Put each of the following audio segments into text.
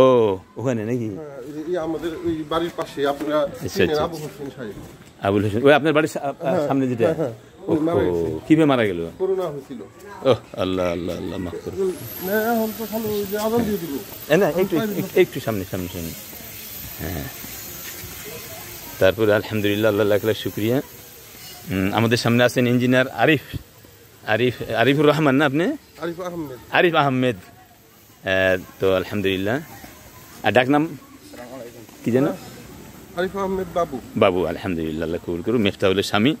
ও ওখানে নাকি আচ্ছা, আচ্ছা, আচ্ছা। আবুল হোসেন আপনার বাড়ির সামনে যেটা হ্যাঁ, হ্যাঁ, হ্যাঁ। কিভাবে মারা গেল একটু সামনে সামনে হ্যাঁ তারপর আলহামদুলিল্লাহ আল্লাহ লাখলা শুক্রিয়া আমাদের সামনে আছেন ইঞ্জিনিয়ার আরিফ আরিফ আরিফুর রহমান না আপনি আরিফ আহমেদ আরিফ আহমেদ তো আলহামদুলিল্লাহ আর ডাক নাম কি যেন আরিফ আহমেদ বাবু বাবু আলহামদুলিল্লাহ কবুল করু মেফতাউল স্বামী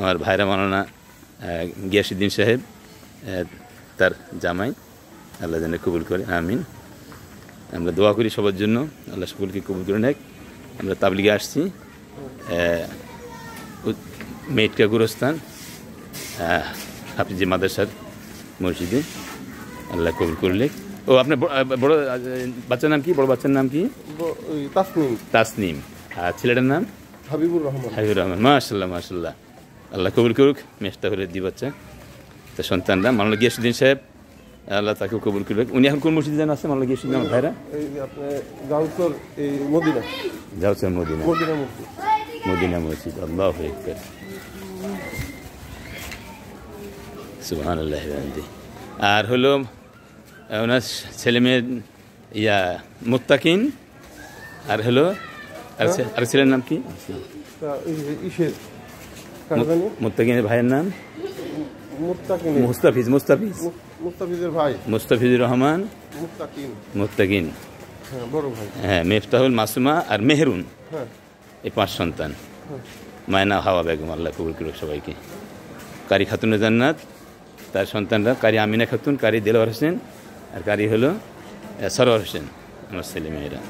আমার ভাইরা মাননা গিয়াসুদ্দিন সাহেব তার জামাই আল্লাহ যেন কবুল করে আমিন আমরা দোয়া করি সবার জন্য আল্লাহ সকলকে কবুল করে নেক আমরা তাবলিগে আসছি মেটকা গুরস্থান হাফিজি মাদ্রাসার মসজিদে আল্লাহ কবুল করলে ও আপনার বড় বাচ্চার নাম কি বড় বাচ্চার নাম কি তাসনিম তাসনিম আর ছেলেটার নাম হাবিবুর রহমান হাবিবুর রহমান মাশাল্লাহ মাশাল্লাহ আল্লাহ কবুল করুক মেসটা হলে দি বাচ্চা তা সন্তানরা মানলা গিয়াসুদ্দিন সাহেব আল্লাহ তাকে কবুল করবে উনি এখন কোন মসজিদে যেন আছে মানলা গিয়াসুদ্দিন আমার ভাইরা জাউসর মদিনা জাউসর মদিনা মদিনা মসজিদ মদিনা মসজিদ আল্লাহ একবার সুবহানাল্লাহ আর হলো ওনার ছেলেমেয়ের ইয়া মুত্তাকিন আর হলো আর ছেলের নাম কি মুত্তাকিনের ভাইয়ের নাম মুস্তাফিজ মুস্তাফিজ মুস্তাফিজের ভাই মুস্তাফিজুর রহমান মুত্তাকিন হ্যাঁ, হ্যাঁ মেফটা হল মাসুমা আর মেহরুন হ্যাঁ। এই পাঁচ সন্তান হ্যাঁ। মায়না হাওয়া বেগম আল্লাহ কবুল করুক সবাইকে কারি খাতুনের জান্নাত তার সন্তানরা কারি আমিনা খাতুন কারি দেলোয়ার হোসেন আর কারি হলো সরোয়ার হোসেন আমার ছেলে মেয়েরা